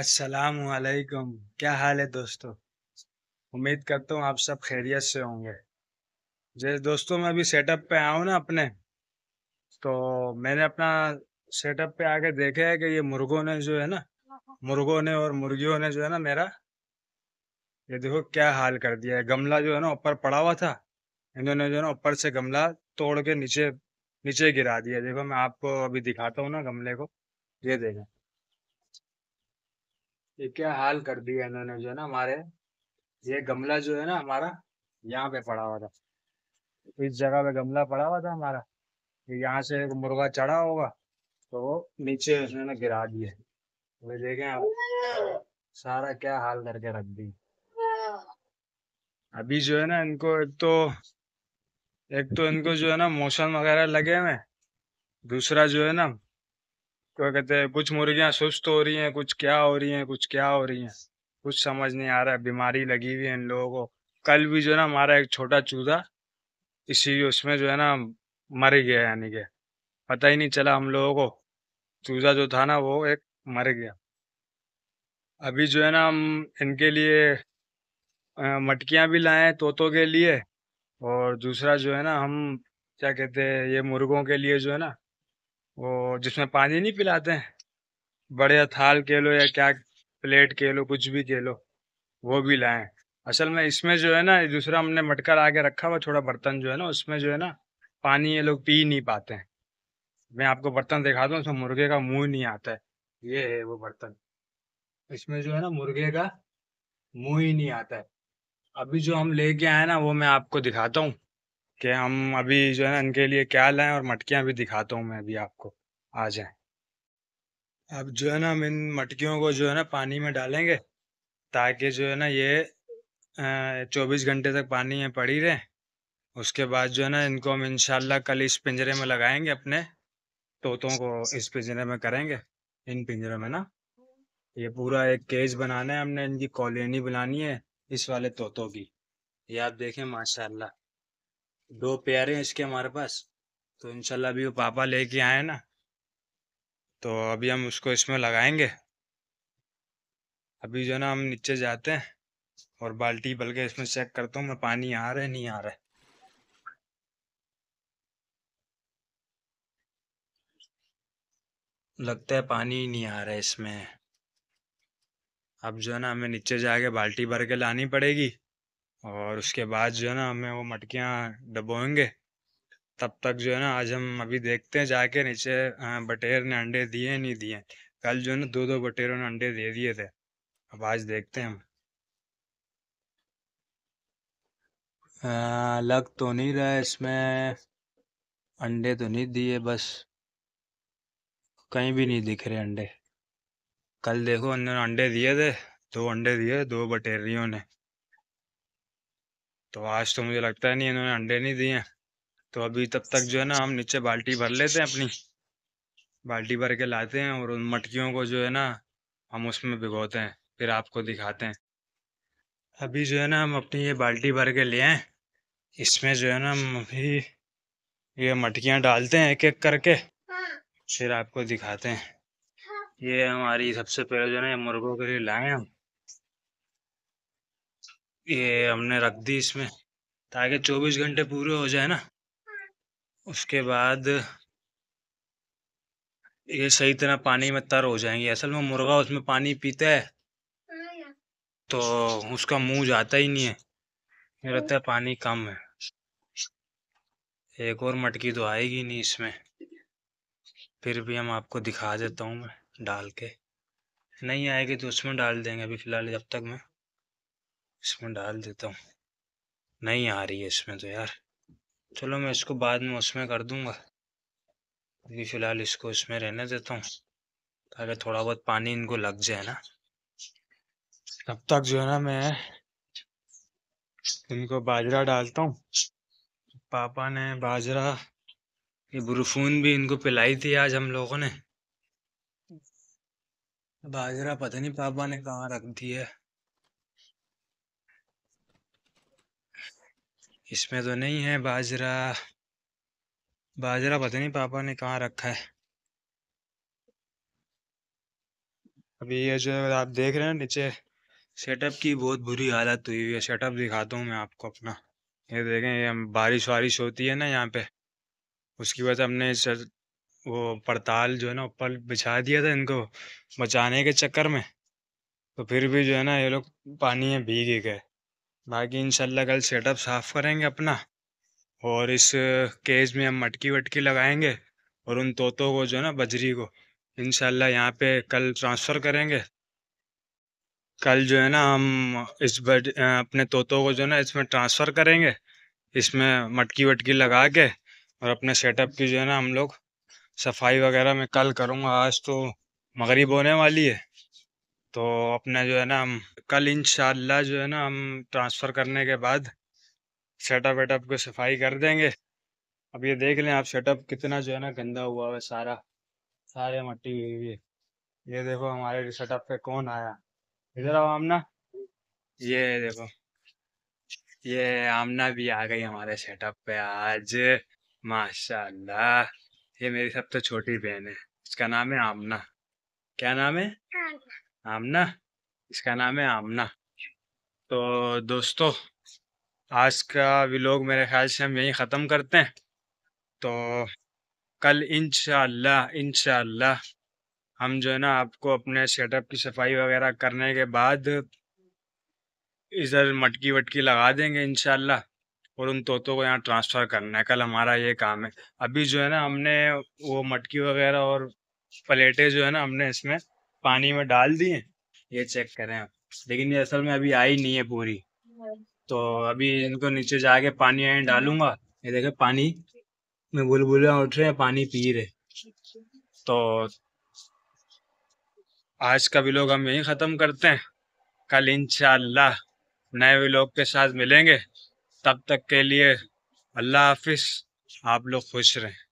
असलकम क्या हाल है दोस्तों उम्मीद करता हूँ आप सब खैरियत से होंगे जैसे दोस्तों मैं अभी सेटअप पे आया हूँ ना अपने तो मैंने अपना सेटअप पे आके देखा है कि ये मुर्गों ने जो है ना मुर्गों ने और मुर्गियों ने जो है ना मेरा ये देखो क्या हाल कर दिया है गमला जो है ना ऊपर पड़ा हुआ था इन्होंने जो है ना ऊपर से गमला तोड़ के नीचे नीचे गिरा दिया देखो मैं आपको अभी दिखाता हूँ ना गमले को ये देखें ये क्या हाल कर दिया इन्होंने जो है ना हमारे ये गमला जो है ना हमारा यहाँ पे पड़ा हुआ था इस जगह पे गमला पड़ा हुआ था हमारा यहाँ से मुर्गा चढ़ा होगा तो वो नीचे उसने ना गिरा दिया तो देखें आप सारा क्या हाल करके रख दी अभी जो है ना इनको एक तो एक तो इनको जो है ना मोशन वगैरह लगे हुए दूसरा जो है ना क्या कहते हैं कुछ मुर्गियां सुस्त हो रही हैं कुछ क्या हो रही हैं कुछ क्या हो रही हैं कुछ समझ नहीं आ रहा है बीमारी लगी हुई है इन लोगों को कल भी जो है ना हमारा एक छोटा चूजा इसी उसमें जो है ना मर गया यानी कि पता ही नहीं चला हम लोगों को चूजा जो था ना वो एक मर गया अभी जो है ना हम इनके लिए मटकियाँ भी लाए तोतों के लिए और दूसरा जो है ना हम क्या कहते हैं ये मुर्गों के लिए जो है ना वो जिसमें पानी नहीं पिलाते हैं बड़े थाल के लो या क्या प्लेट के लो कुछ भी के लो वो भी लाए असल में इसमें जो है ना दूसरा हमने मटका ला के रखा हुआ थोड़ा बर्तन जो है ना उसमें जो है ना पानी ये लोग पी नहीं पाते हैं मैं आपको बर्तन दिखाता हूँ उसमें मुर्गे का मुंह नहीं आता है ये है वो बर्तन इसमें जो है ना मुर्गे का मुंह ही नहीं आता है अभी जो हम लेके आए ना वो मैं आपको दिखाता हूँ कि हम अभी जो है ना इनके लिए क्या लाएं और मटकियाँ भी दिखाता हूँ मैं अभी आपको आ जाए अब जो है ना हम इन मटकियों को जो है ना पानी में डालेंगे ताकि जो है ना ये चौबीस घंटे तक पानी में पड़ी रहे उसके बाद जो है ना इनको हम इनशाला कल इस पिंजरे में लगाएंगे अपने तोतों को इस पिंजरे में करेंगे इन पिंजरों में ना ये पूरा एक केज बनाना है हमने इनकी कॉलोनी बनानी है इस वाले तोतों की ये आप देखें माशाल्लाह दो प्यारे हैं इसके हमारे पास तो इनशाला अभी वो पापा लेके आए ना तो अभी हम उसको इसमें लगाएंगे अभी जो ना हम नीचे जाते हैं और बाल्टी बल के इसमें चेक करता हूँ मैं पानी आ रहा है नहीं आ रहा है लगता है पानी नहीं आ रहा है इसमें अब जो है ना हमें नीचे जाके बाल्टी भर के लानी पड़ेगी और उसके बाद जो है ना हमें वो मटकियाँ डबोएंगे तब तक जो है ना आज हम अभी देखते हैं जाके नीचे बटेर ने अंडे दिए नहीं दिए कल जो है ना दो दो बटेरों ने अंडे दे दिए थे अब आज देखते हैं हम लग तो नहीं रहा है इसमें अंडे तो नहीं दिए बस कहीं भी नहीं दिख रहे अंडे कल देखो उन्होंने अंडे दिए थे दो अंडे दिए दो बटेरियों ने तो आज तो मुझे लगता है नहीं इन्होंने अंडे नहीं दिए तो अभी तब तक जो है ना हम नीचे बाल्टी भर लेते हैं अपनी बाल्टी भर के लाते हैं और उन मटकियों को जो है ना हम उसमें भिगोते हैं फिर आपको दिखाते हैं अभी जो है ना हम अपनी ये बाल्टी भर के ले आए इसमें जो है ना हम अभी ये मटकियाँ डालते हैं एक एक करके फिर आपको दिखाते हैं ये हमारी सबसे पहले जो है ना मुर्गों के लिए लाए हम ये हमने रख दी इसमें ताकि 24 घंटे पूरे हो जाए ना उसके बाद ये सही तरह पानी में तर हो जाएंगे असल में मुर्गा उसमें पानी पीता है तो उसका मुंह जाता ही नहीं है मेरा तो है पानी कम है एक और मटकी तो आएगी नहीं इसमें फिर भी हम आपको दिखा देता हूँ मैं डाल के नहीं आएगी तो उसमें डाल देंगे अभी फ़िलहाल जब तक मैं इसमें डाल देता हूँ नहीं आ रही है इसमें तो यार चलो मैं इसको बाद में उसमें कर दूंगा अभी फ़िलहाल इसको इसमें रहने देता हूँ ताकि थोड़ा बहुत पानी इनको लग जाए ना तब तक जो है ना मैं इनको बाजरा डालता हूँ पापा ने बाजरा ये बुरफून भी इनको पिलाई थी आज हम लोगों ने बाजरा पता नहीं पापा ने कहाँ रख दिया है इसमें तो नहीं है बाजरा बाजरा पता नहीं पापा ने कहाँ रखा है अभी ये जो आप देख रहे हैं नीचे सेटअप की बहुत बुरी हालत हुई हुई है सेटअप दिखाता हूँ मैं आपको अपना ये देखें ये बारिश वारिश होती है ना यहाँ पे उसकी वजह से हमने वो पड़ताल जो है ना ऊपर बिछा दिया था इनको बचाने के चक्कर में तो फिर भी जो है ना ये लोग पानी में भीग ही गए बाकी इंशाल्लाह कल सेटअप साफ़ करेंगे अपना और इस केज में हम मटकी वटकी लगाएंगे और उन तोतों को जो ना बजरी को इंशाल्लाह यहाँ पे कल ट्रांसफ़र करेंगे कल जो है ना हम इस बज अपने तोतों को जो है ना इसमें ट्रांसफ़र करेंगे इसमें मटकी वटकी लगा के और अपने सेटअप की जो है ना हम लोग सफाई वगैरह में कल करूँगा आज तो मगरिब होने वाली है तो अपने जो है ना हम कल इन जो है ना हम ट्रांसफ़र करने के बाद सेटअप वेटअप को सफाई कर देंगे अब ये देख लें आप सेटअप कितना जो है ना गंदा हुआ है सारा सारे मट्टी हुई हुई ये देखो हमारे सेटअप पे कौन आया इधर आओ आमना ये देखो ये आमना भी आ गई हमारे सेटअप पे आज माशाल्लाह ये मेरी सबसे छोटी बहन है उसका नाम है आमना क्या नाम है आमना इसका नाम है आमना तो दोस्तों आज का व्लॉग मेरे ख्याल से हम यहीं ख़त्म करते हैं तो कल इन इन हम जो है ना आपको अपने सेटअप की सफाई वगैरह करने के बाद इधर मटकी वटकी लगा देंगे इन और उन तोतों को यहाँ ट्रांसफ़र करना है कल हमारा ये काम है अभी जो है ना हमने वो मटकी वगैरह और प्लेटें जो है ना हमने इसमें पानी में डाल दिए ये चेक करें लेकिन ये असल में अभी आई नहीं है पूरी तो अभी इनको नीचे जाके पानी वानी डालूंगा ये देखे पानी में बुलबुल उठ रहे हैं पानी पी रहे तो आज का लोग हम यही ख़त्म करते हैं कल इंशाल्लाह नए लोग के साथ मिलेंगे तब तक के लिए अल्लाह हाफिज़ आप लोग खुश रहें